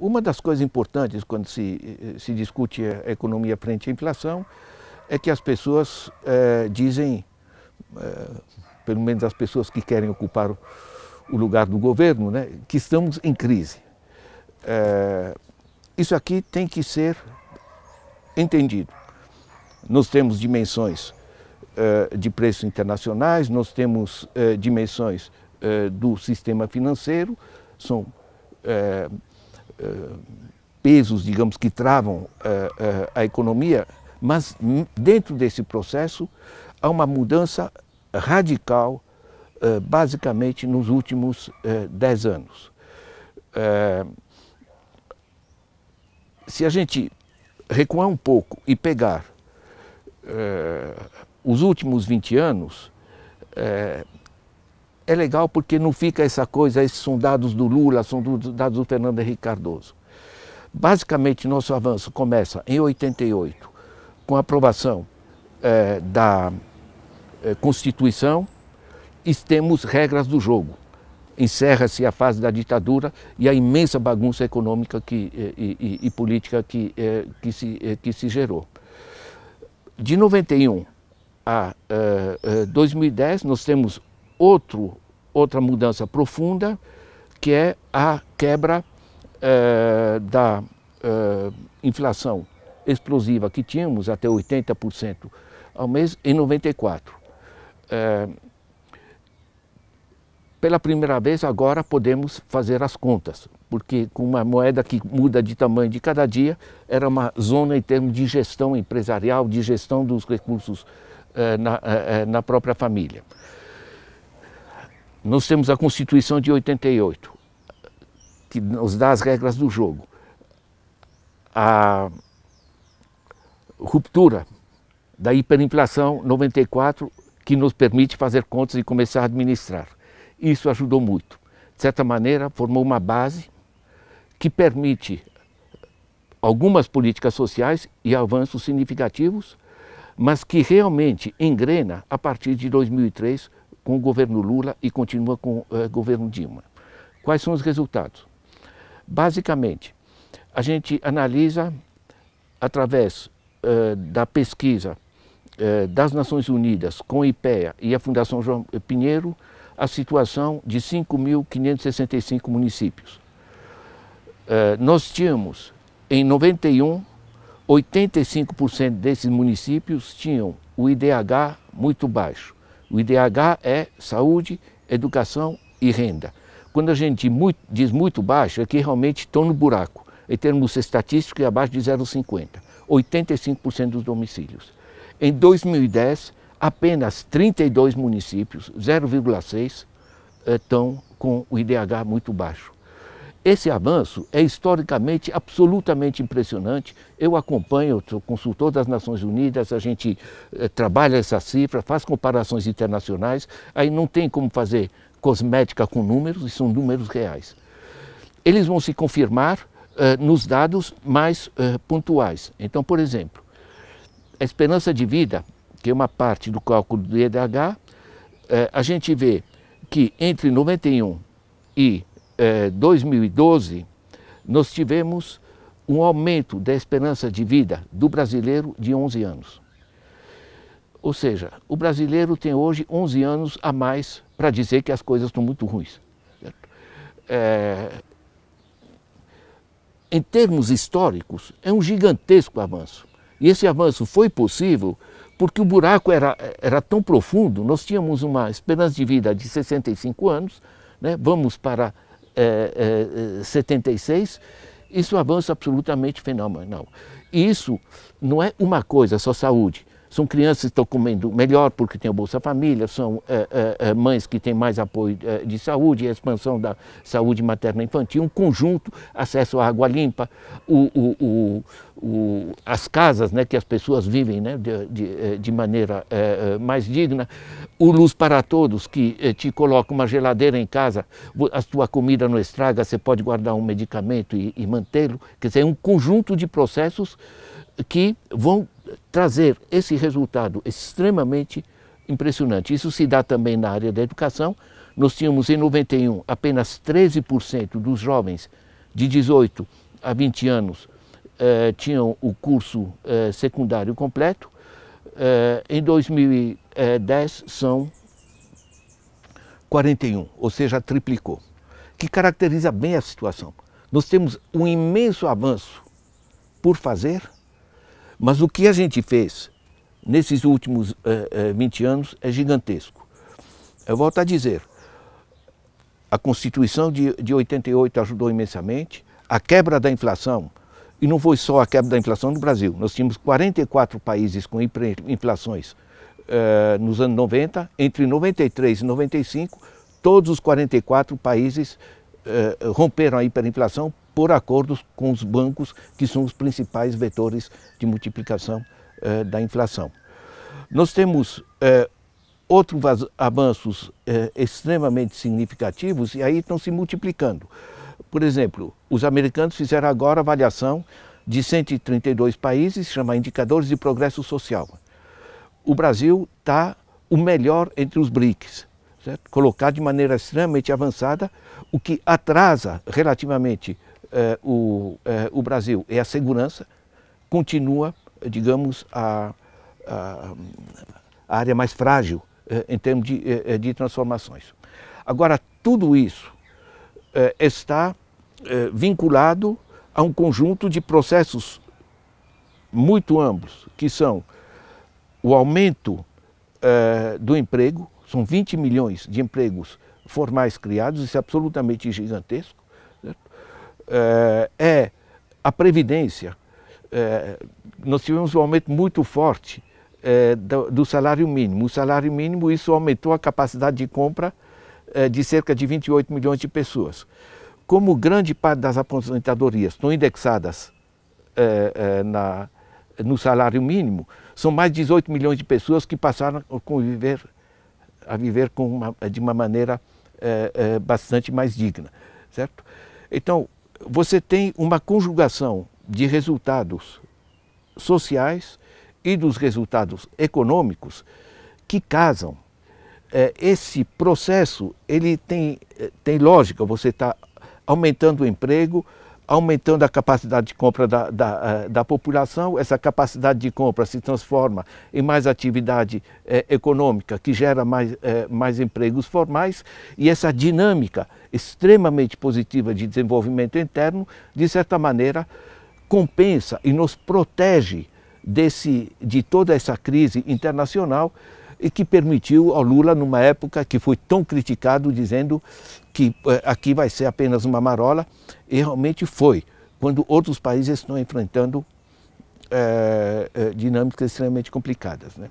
Uma das coisas importantes quando se, eh, se discute a economia frente à inflação é que as pessoas é, dizem, é, pelo menos as pessoas que querem ocupar o lugar do governo, né, que estamos em crise. É, isso aqui tem que ser entendido. Nós temos dimensões de preços internacionais, nós temos dimensões do sistema financeiro, são eh, pesos, digamos, que travam eh, eh, a economia, mas dentro desse processo há uma mudança radical, basicamente nos últimos dez anos. Se a gente recuar um pouco e pegar os últimos 20 anos, é legal porque não fica essa coisa, esses são dados do Lula, são dados do Fernando Henrique Cardoso. Basicamente, nosso avanço começa em 88, com a aprovação é, da é, Constituição e temos regras do jogo. Encerra-se a fase da ditadura e a imensa bagunça econômica que, é, e, e, e política que, é, que, se, é, que se gerou. De 91 a 2010, é, nós temos outro outra mudança profunda, que é a quebra eh, da eh, inflação explosiva que tínhamos, até 80% ao mês, em 94. Eh, pela primeira vez agora podemos fazer as contas, porque com uma moeda que muda de tamanho de cada dia, era uma zona em termos de gestão empresarial, de gestão dos recursos eh, na, eh, na própria família. Nós temos a Constituição de 88, que nos dá as regras do jogo. A ruptura da hiperinflação 94, que nos permite fazer contas e começar a administrar. Isso ajudou muito. De certa maneira, formou uma base que permite algumas políticas sociais e avanços significativos, mas que realmente engrena a partir de 2003 com o governo Lula e continua com o eh, governo Dilma. Quais são os resultados? Basicamente, a gente analisa através eh, da pesquisa eh, das Nações Unidas com o IPEA e a Fundação João Pinheiro a situação de 5.565 municípios. nós tínhamos, em 91, 85% desses municípios tinham o IDH muito baixo. O IDH é saúde, educação e renda. Quando a gente muito, diz muito baixo, é que realmente estão no buraco. Em termos estatísticos, é abaixo de 0,50. 85% dos domicílios. Em 2010, apenas 32 municípios, 0,6, estão eh, com o IDH muito baixo. Esse avanço é historicamente absolutamente impressionante. Eu acompanho, eu sou consultor das Nações Unidas, a gente eh, trabalha essa cifra, faz comparações internacionais, aí não tem como fazer cosmética com números, e são números reais. Eles vão se confirmar eh, nos dados mais eh, pontuais. Então, por exemplo, a esperança de vida, que é uma parte do cálculo do IDH, eh, a gente vê que entre 91 e 2012, eh, nós tivemos um aumento da esperança de vida do brasileiro de 11 anos. Ou seja, o brasileiro tem hoje 11 anos a mais para dizer que as coisas estão muito ruins. É... Em termos históricos, é um gigantesco avanço. E esse avanço foi possível porque o buraco era, era tão profundo, nós tínhamos uma esperança de vida de 65 anos, né? vamos para é, é, 76, é, isso é um avanço absolutamente fenomenal. Isso não é uma coisa, só saúde. São crianças que estão comendo melhor porque tem a Bolsa Família, são é, é, mães que têm mais apoio de saúde, a expansão da saúde materna infantil, um conjunto, acesso à água limpa, o, o, o, as casas né, que as pessoas vivem né, de, de, de maneira é, mais digna, o Luz para Todos, que te coloca uma geladeira em casa, a sua comida não estraga, você pode guardar um medicamento e, e mantê-lo. Quer dizer, é um conjunto de processos que vão trazer esse resultado extremamente impressionante. Isso se dá também na área da educação. Nós tínhamos em 91 apenas 13% dos jovens de 18 a 20 anos eh, tinham o curso eh, secundário completo. Eh, em 2010 são 41, ou seja, triplicou, que caracteriza bem a situação. Nós temos um imenso avanço por fazer mas o que a gente fez nesses últimos é, eh, 20 eh, anos é gigantesco. Eu volto a dizer, a Constituição de, de 88 ajudou imensamente, a quebra da inflação, e não foi só a quebra da inflação no Brasil, nós tínhamos 44 países com hiperinflações eh, nos anos 90, entre 93 e 95, todos os 44 países eh, romperam a hiperinflação por acordos com os bancos, que são os principais vetores de multiplicação eh, da inflação. Nós temos eh, outros avanços eh, extremamente significativos e aí estão se multiplicando. Por exemplo, os americanos fizeram agora avaliação de 132 países, chama Indicadores de Progresso Social. O Brasil está o melhor entre os BRICS, colocado de maneira extremamente avançada, o que atrasa relativamente é, o, é, o Brasil é a segurança, continua, digamos, a, a, a área mais frágil é, em termos de, de transformações. Agora, tudo isso está vinculado a um conjunto de processos muito amplos, que são o aumento do emprego, são 20 milhões de empregos formais criados, isso é absolutamente gigantesco, é, é a previdência. É, nós tivemos um aumento muito forte é, do, salário mínimo. O salário mínimo, isso aumentou a capacidade de compra de cerca de 28 milhões de pessoas. Como grande parte das aposentadorias estão indexadas na, no salário mínimo, são mais de 18 milhões de pessoas que passaram a conviver, a viver uma, de uma maneira bastante mais digna, certo? Então, você tem uma conjugação de resultados sociais e dos resultados econômicos que casam. É, esse processo ele tem, é, tem lógica, você está aumentando o emprego, aumentando a capacidade de compra da, da, eh, da população, essa capacidade de compra se transforma em mais atividade eh, econômica, que gera mais, eh, mais empregos formais, e essa dinâmica extremamente positiva de desenvolvimento interno, de certa maneira, compensa e nos protege desse, de toda essa crise internacional e que permitiu ao Lula, numa época que foi tão criticado, dizendo que eh, aqui vai ser apenas uma marola, e realmente foi, quando outros países estão enfrentando é, dinâmicas extremamente complicadas. Né?